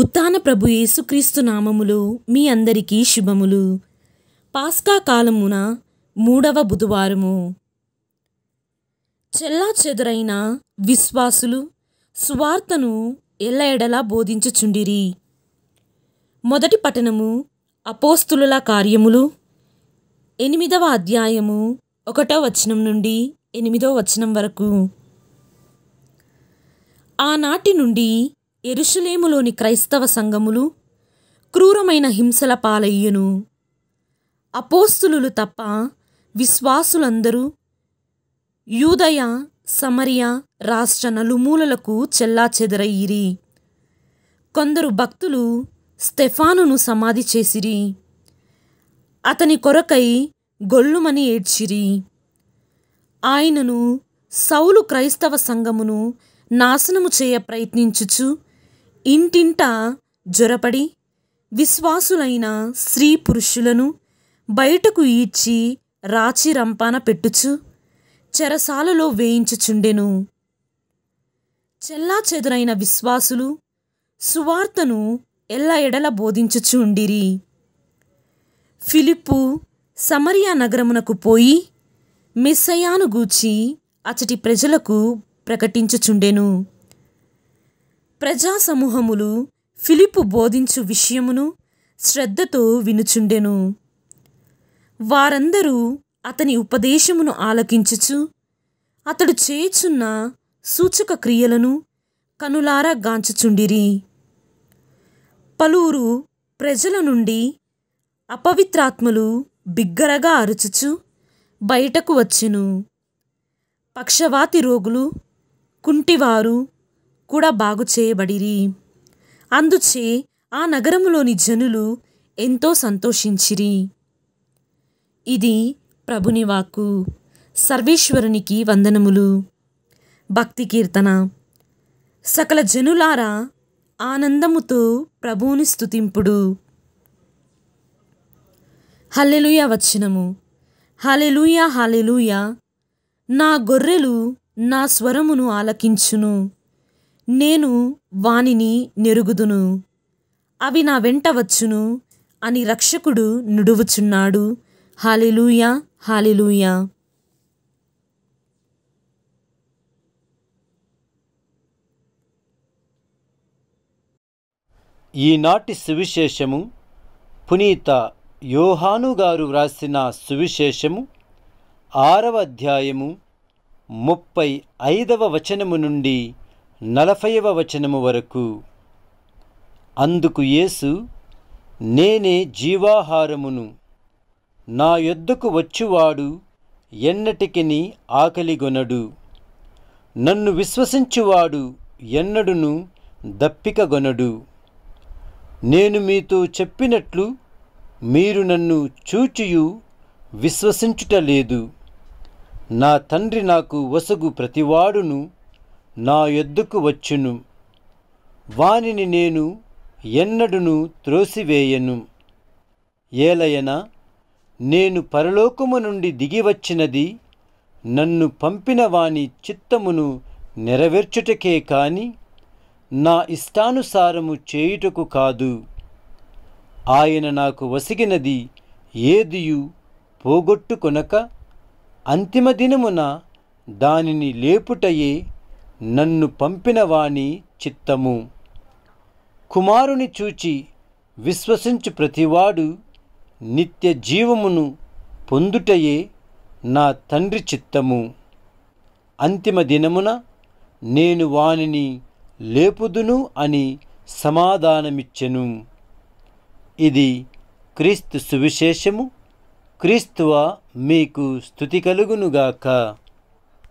ఉత్థాన ప్రభు యేసుక్రీస్తు నామములు మీ అందరికీ శుభములు పాస్కా కాలమున మూడవ బుధవారము చెల్లా చెదురైన విశ్వాసులు సువార్తను ఎడలా బోధించుచుండిరి మొదటి పట్టణము అపోస్తుల కార్యములు ఎనిమిదవ అధ్యాయము ఒకటో వచనం నుండి ఎనిమిదో వచనం వరకు ఆనాటి నుండి ఎరుషులేములోని క్రైస్తవ సంఘములు క్రూరమైన హింసల పాలయ్యను అపోస్తులు తప్ప విశ్వాసులందరూ యూదయ సమరియ రాష్ట్ర నలుమూలలకు చెల్లా చెదరయ్యిరి కొందరు భక్తులు స్టెఫానును సమాధి చేసిరి అతని కొరకై గొల్లుమని ఏడ్చిరి ఆయనను సౌలు క్రైస్తవ సంఘమును నాశనము చేయ ప్రయత్నించుచు ఇంటింట జ్వరపడి విశ్వాసులైన స్త్రీ పురుషులను బయటకు ఈడ్చి రాచి రంపాన పెట్టుచు చెరసాలలో వేయించుచుండెను చెల్లా చెదురైన విశ్వాసులు సువార్తను ఎల్ల ఎడల బోధించుచుండిరి ఫిలిప్పు సమరియా నగరమునకు పోయి మిస్సయాను గూచి అచటి ప్రజలకు ప్రకటించుచుండెను ప్రజా సమూహములు ఫిలిపు బోధించు విషయమును శ్రద్ధతో వినుచుండెను వారందరూ అతని ఉపదేశమును ఆలకించుచు అతడు చేయుచున్న సూచక క్రియలను కనులారా గాంచుచుండిరి పలువురు ప్రజల నుండి అపవిత్రాత్మలు బిగ్గరగా అరుచుచు బయటకు వచ్చెను పక్షవాతి రోగులు కుంటివారు కూడా బాగు చేయబడిరి అందుచే ఆ నగరములోని జనులు ఎంతో సంతోషించిరి ఇది ప్రభుని వాక్కు సర్వేశ్వరునికి వందనములు భక్తి కీర్తన సకల జనులారా ఆనందముతో ప్రభువుని స్థుతింపుడు హల్లెలుయ వచ్చినము హలెలుయ హలెలుయ నా గొర్రెలు నా స్వరమును ఆలకించును నేను వానిని నెరుగుదును అవి నా వెంట వచ్చును అని రక్షకుడు నుడువుచున్నాడు హాలిలూయా హాలిలూయా ఈనాటి సువిశేషము పునీత యోహాను గారు వ్రాసిన సువిశేషము ఆరవ అధ్యాయము ముప్పై ఐదవ వచనము నుండి నలభైవ వచనము వరకు అందుకు యేసు నేనే జీవాహారమును నా యొద్దకు వచ్చువాడు ఎన్నటికిని ఆకలిగొనడు నన్ను విశ్వసించువాడు ఎన్నడును దప్పికగొనడు నేను మీతో చెప్పినట్లు మీరు నన్ను చూచియు విశ్వసించుటలేదు నా తండ్రి నాకు వసగు ప్రతివాడును నా ఎద్దుకు వచ్చును వానిని నేను ఎన్నడును త్రోసివేయను ఏలయన నేను పరలోకము నుండి దిగివచ్చినది నన్ను పంపిన వాని చిత్తమును నెరవేర్చుటకే కాని నా ఇష్టానుసారము చేయుటకు కాదు ఆయన నాకు వసిగినది ఏదియు పోగొట్టుకొనక అంతిమ దినమున దానిని లేపుటయే నన్ను పంపిన చిత్తము కుమారుని చూచి విశ్వసించు ప్రతివాడు నిత్య జీవమును పొందుటయే నా తండ్రి చిత్తము అంతిమ దినమున నేను వానిని లేపుదును అని సమాధానమిచ్చెను ఇది క్రీస్తు సువిశేషము క్రీస్తువ మీకు స్థుతి కలుగునుగాక